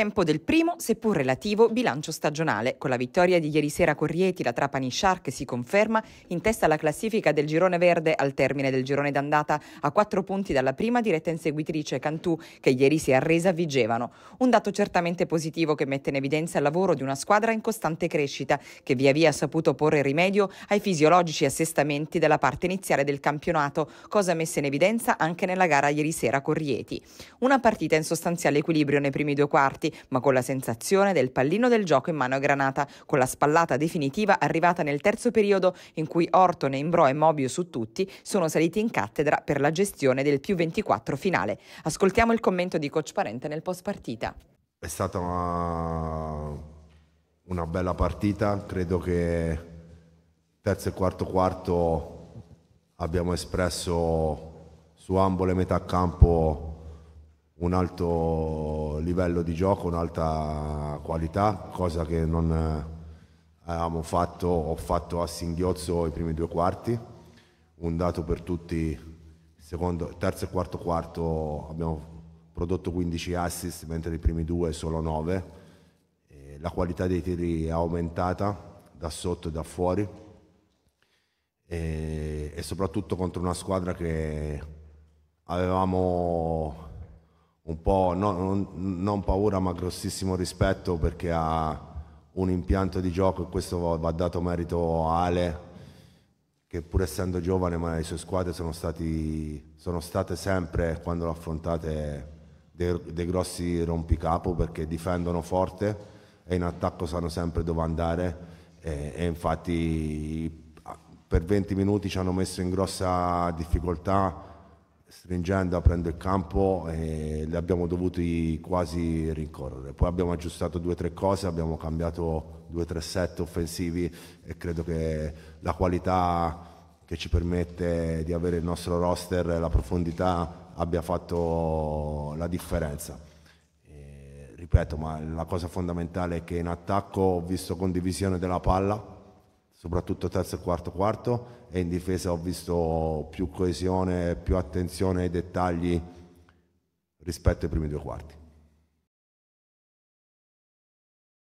tempo del primo, seppur relativo, bilancio stagionale. Con la vittoria di ieri sera con Rieti, la Trapani Shark si conferma in testa alla classifica del girone verde al termine del girone d'andata a quattro punti dalla prima diretta inseguitrice Cantù che ieri si è arresa a Vigevano. Un dato certamente positivo che mette in evidenza il lavoro di una squadra in costante crescita che via via ha saputo porre rimedio ai fisiologici assestamenti della parte iniziale del campionato, cosa messa in evidenza anche nella gara ieri sera con Rieti. Una partita in sostanziale equilibrio nei primi due quarti avanti, ma con la sensazione del pallino del gioco in mano a granata, con la spallata definitiva arrivata nel terzo periodo in cui Orton, Imbro e Mobio su tutti sono saliti in cattedra per la gestione del più 24 finale. Ascoltiamo il commento di coach Parente nel post partita. È stata una, una bella partita, credo che terzo e quarto quarto abbiamo espresso su ambo le metà campo un alto livello di gioco, un'alta qualità, cosa che non eh, avevamo fatto, ho fatto a singhiozzo i primi due quarti, un dato per tutti, secondo, terzo e quarto quarto abbiamo prodotto 15 assist, mentre i primi due solo 9, e la qualità dei tiri è aumentata da sotto e da fuori e, e soprattutto contro una squadra che avevamo un po' no, non, non, paura ma grossissimo rispetto perché ha un impianto di gioco e questo va dato merito a Ale che pur essendo giovane ma le sue squadre sono, stati, sono state sempre quando lo affrontate dei, dei grossi rompicapo perché difendono forte e in attacco sanno sempre dove andare e, e infatti per 20 minuti ci hanno messo in grossa difficoltà stringendo, aprendo il campo e eh, li abbiamo dovuti quasi rincorrere. Poi abbiamo aggiustato due o tre cose, abbiamo cambiato due o tre set offensivi e credo che la qualità che ci permette di avere il nostro roster e la profondità abbia fatto la differenza. E, eh, ripeto, ma la cosa fondamentale è che in attacco ho visto condivisione della palla, soprattutto terzo e quarto quarto e in difesa ho visto più coesione, più attenzione ai dettagli rispetto ai primi due quarti.